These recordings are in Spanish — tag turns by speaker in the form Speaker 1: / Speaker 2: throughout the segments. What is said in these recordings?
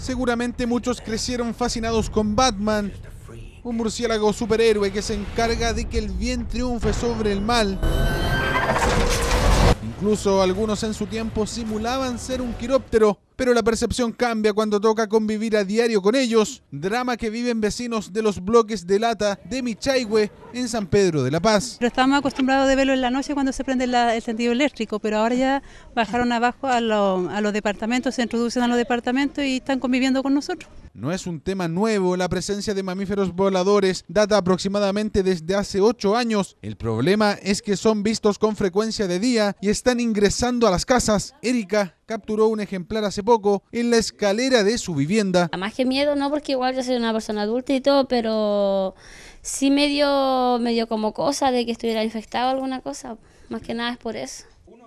Speaker 1: Seguramente muchos crecieron fascinados con Batman, un murciélago superhéroe que se encarga de que el bien triunfe sobre el mal. Incluso algunos en su tiempo simulaban ser un quiróptero pero la percepción cambia cuando toca convivir a diario con ellos, drama que viven
Speaker 2: vecinos de los bloques de lata de Michaihue en San Pedro de la Paz. Pero estábamos acostumbrados de verlo en la noche cuando se prende el sentido eléctrico, pero ahora ya bajaron abajo a, los departamentos, se introducen a los departamentos y están conviviendo con nosotros.
Speaker 1: No es un tema nuevo, la presencia de mamíferos voladores data aproximadamente desde hace ocho años. El problema es que son vistos con frecuencia de día y están ingresando a las casas. Erika capturó un ejemplar hace poco en la escalera de su vivienda.
Speaker 2: Más que miedo, no, porque igual yo soy una persona adulta y todo, pero sí medio medio como cosa de que estuviera infectado alguna cosa. Más que nada es por eso.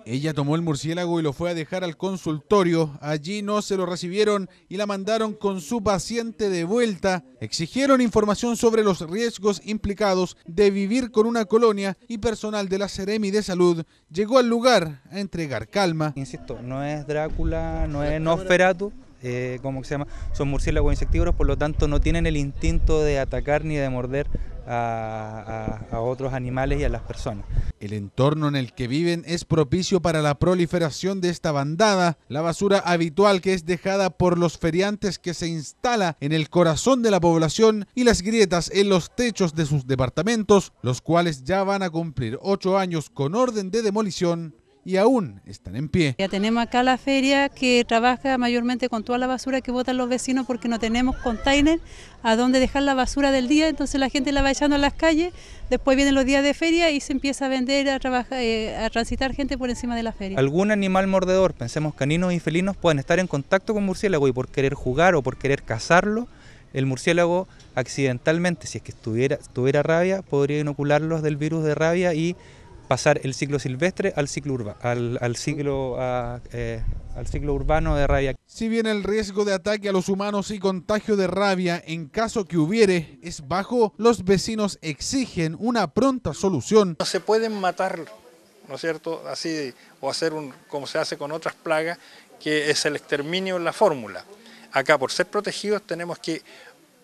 Speaker 1: Ella tomó el murciélago y lo fue a dejar al consultorio. Allí no se lo recibieron y la mandaron con su paciente de vuelta. Exigieron información sobre los riesgos implicados de vivir con una colonia y personal de la
Speaker 3: Seremi de Salud llegó al lugar a entregar calma. Insisto, no es Drácula, no es Nosferatu. Eh, como se llama, son murciélagos insectívoros, por lo tanto no tienen el instinto de atacar ni de morder a, otros animales y a las personas. El entorno en el que viven
Speaker 1: es propicio para la proliferación de esta bandada, la basura habitual que es dejada por los feriantes que se instala en el corazón de la población y las grietas en los techos de sus departamentos, los cuales ya van a cumplir ocho años con orden de demolición y aún están en pie.
Speaker 2: Ya tenemos acá la feria que trabaja mayormente con toda la basura que botan los vecinos porque no tenemos container a donde dejar la basura del día, entonces la gente la va echando a las calles, después vienen los días de feria y se empieza a vender, a, trabajar, eh, a transitar gente por encima de la feria.
Speaker 3: Algún animal mordedor, pensemos caninos y felinos, pueden estar en contacto con murciélago y por querer jugar o por querer cazarlo, el murciélago accidentalmente, si es que estuviera, tuviera rabia, podría inocularlos del virus de rabia y pasar el ciclo silvestre al ciclo, al, ciclo, eh, al ciclo urbano de rabia. Si bien el riesgo de ataque a los humanos y contagio de rabia en caso que hubiere
Speaker 1: es bajo, los vecinos exigen una pronta solución. No se pueden matar,
Speaker 3: ¿no es cierto? Así, o hacer un, como se hace con otras plagas, que es el exterminio en la fórmula. Acá, por ser protegidos, tenemos que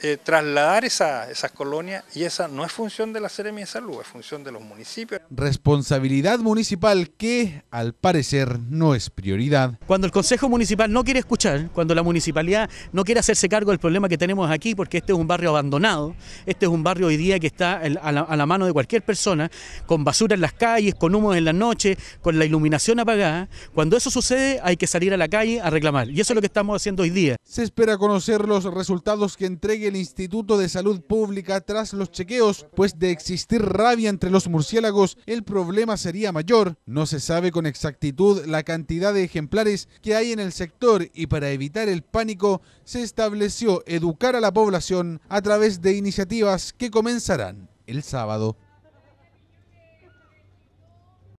Speaker 3: eh, trasladar esas colonias y esa no es función de la Seremia de Salud, es función de los municipios.
Speaker 1: Responsabilidad municipal que, al parecer, no es prioridad. Cuando el Consejo Municipal no quiere escuchar, cuando la municipalidad no quiere hacerse cargo del problema que tenemos aquí, porque este es un barrio abandonado, este es un barrio hoy día que está a la, mano de cualquier persona, con basura en las calles, con humo en la noche, con la iluminación apagada, cuando eso sucede hay que salir a la calle a reclamar, y eso es lo que estamos haciendo hoy día. Se espera conocer los resultados que entreguen el Instituto de Salud Pública tras los chequeos, pues de existir rabia entre los murciélagos, el problema sería mayor. No se sabe con exactitud la cantidad de ejemplares que hay en el sector y para evitar el pánico se estableció educar a la población a través de iniciativas que comenzarán el sábado.